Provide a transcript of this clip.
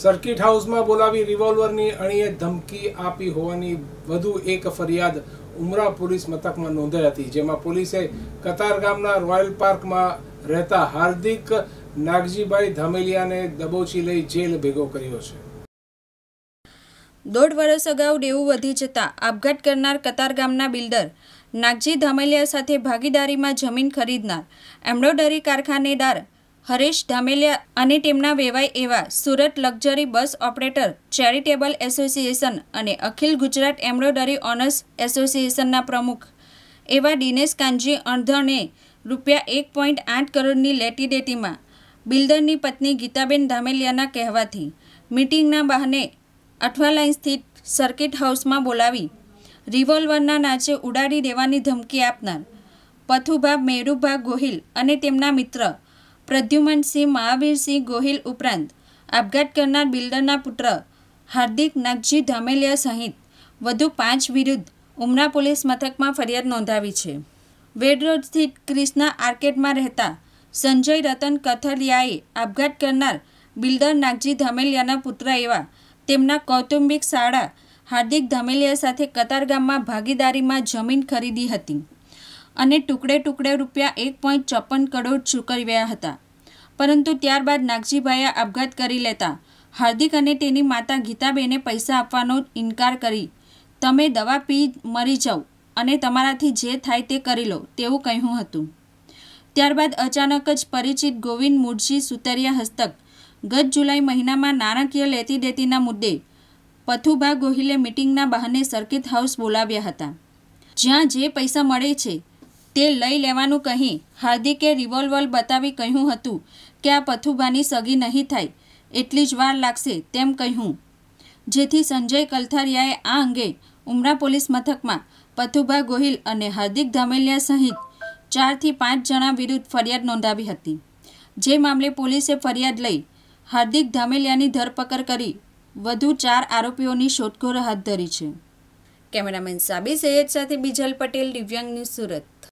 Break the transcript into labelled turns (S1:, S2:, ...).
S1: circuit હાઉસમાં બોલાવી રિવોલ્વરની અણીએ ધમકી આપી હોવાની વધુ એક ફરિયાદ ઉમરા પોલીસ મથકમાં નોંધાઈ હતી જેમાં પોલીસે કતાર ગામના રોયલ પાર્કમાં રહેતા હાર્દિક નાગજીભાઈ ધામેલિયાને દબોચી લઈ જેલ ભેગો કર્યો છે
S2: દોઢ વર્ષ અગાઉ ડેવું વધી જતાં આપઘાત કરનાર કતાર ગામના બિલ્ડર નાગજી ધામેલિયા સાથે ભાગીદારીમાં જમીન ખરીદનાર એમ્બ્રોડરી કારખાનેદાર હરીશ ધામેલિયા અને તેમના વેવાય એવા Surat luxury bus operator charitable association અને અખિલ ગુજરાત એમ્બ્રોઇડરી ઓનર્સ એસોસિએશનના પ્રમુખ એવા દિનેશ કાનજી અણધણે રૂપિયા એક પોઈન્ટ આઠ કરોડની લેટી ડેટીમાં બિલ્ડરની પત્ની ગીતાબેન ધામેલિયાના કહેવાથી મિટિંગના બહાને અઠવાલાઈન સ્થિત સર્કિટ હાઉસમાં બોલાવી રિવોલ્વરના નાચે ઉડાડી દેવાની ધમકી આપનાર પથુભા મેરુભા ગોહિલ અને તેમના મિત્ર પ્રદ્યુમનસિંહ મહાવીરસિંહ ગોહિલ ઉપરાંત આપઘાત કરનાર બિલ્ડરના પુત્ર હાર્દિક નાગજી ધામેલિયા સહિત વધુ પાંચ વિરુદ્ધ ઉમરા પોલીસ મથકમાં ફરિયાદ નોંધાવી છે વેડરોડ સ્થિત ક્રિષ્ના આર્કેટમાં રહેતા સંજય રતન કથરિયાએ આપઘાત કરનાર બિલ્ડર નાગજી ધમેલિયાના પુત્ર એવા તેમના કૌટુંબિક શાળા હાર્દિક ધામેલિયા સાથે કતારગામમાં ભાગીદારીમાં જમીન ખરીદી હતી અને ટુકડે ટુકડે રૂપિયા એક પોઈન્ટ ચોપન કરોડ ચૂકવ્યા હતા પરંતુ ત્યારબાદ નાગજીભાઈએ આપઘાત કરી લેતા હાર્દિક અને તેની માતા ગીતાબેને પૈસા આપવાનો ઇનકાર કરી તમે દવા પી મરી જાઓ અને તમારાથી જે થાય તે કરી લો તેવું કહ્યું હતું ત્યારબાદ અચાનક જ પરિચિત ગોવિંદ મુરજી સુતરિયા હસ્તક ગત જુલાઈ મહિનામાં નાણાકીય લેતી દેતીના મુદ્દે પથુભા ગોહિલે મિટિંગના બહાને સર્કિટ હાઉસ બોલાવ્યા હતા જ્યાં જે પૈસા મળે છે તે લઈ લેવાનું કહી હાર્દિકે રિવોલ્વર બતાવી કહ્યું હતું કે આ પથુભાની સગી નહીં થાય એટલી જ વાર લાગશે તેમ કહ્યું જેથી સંજય કલથારિયાએ આ અંગે ઉમરા પોલીસ મથકમાં પથુભા ગોહિલ અને હાર્દિક ધામેલિયા સહિત ચારથી પાંચ જણા વિરુદ્ધ ફરિયાદ નોંધાવી હતી જે મામલે પોલીસે ફરિયાદ લઈ હાર્દિક ધામેલિયાની ધરપકડ કરી વધુ ચાર આરોપીઓની શોધખોળ હાથ ધરી છે કેમેરામેન સાબી સૈયદ સાથે બીજલ પટેલ દિવ્યાંગ ન્યૂઝ સુરત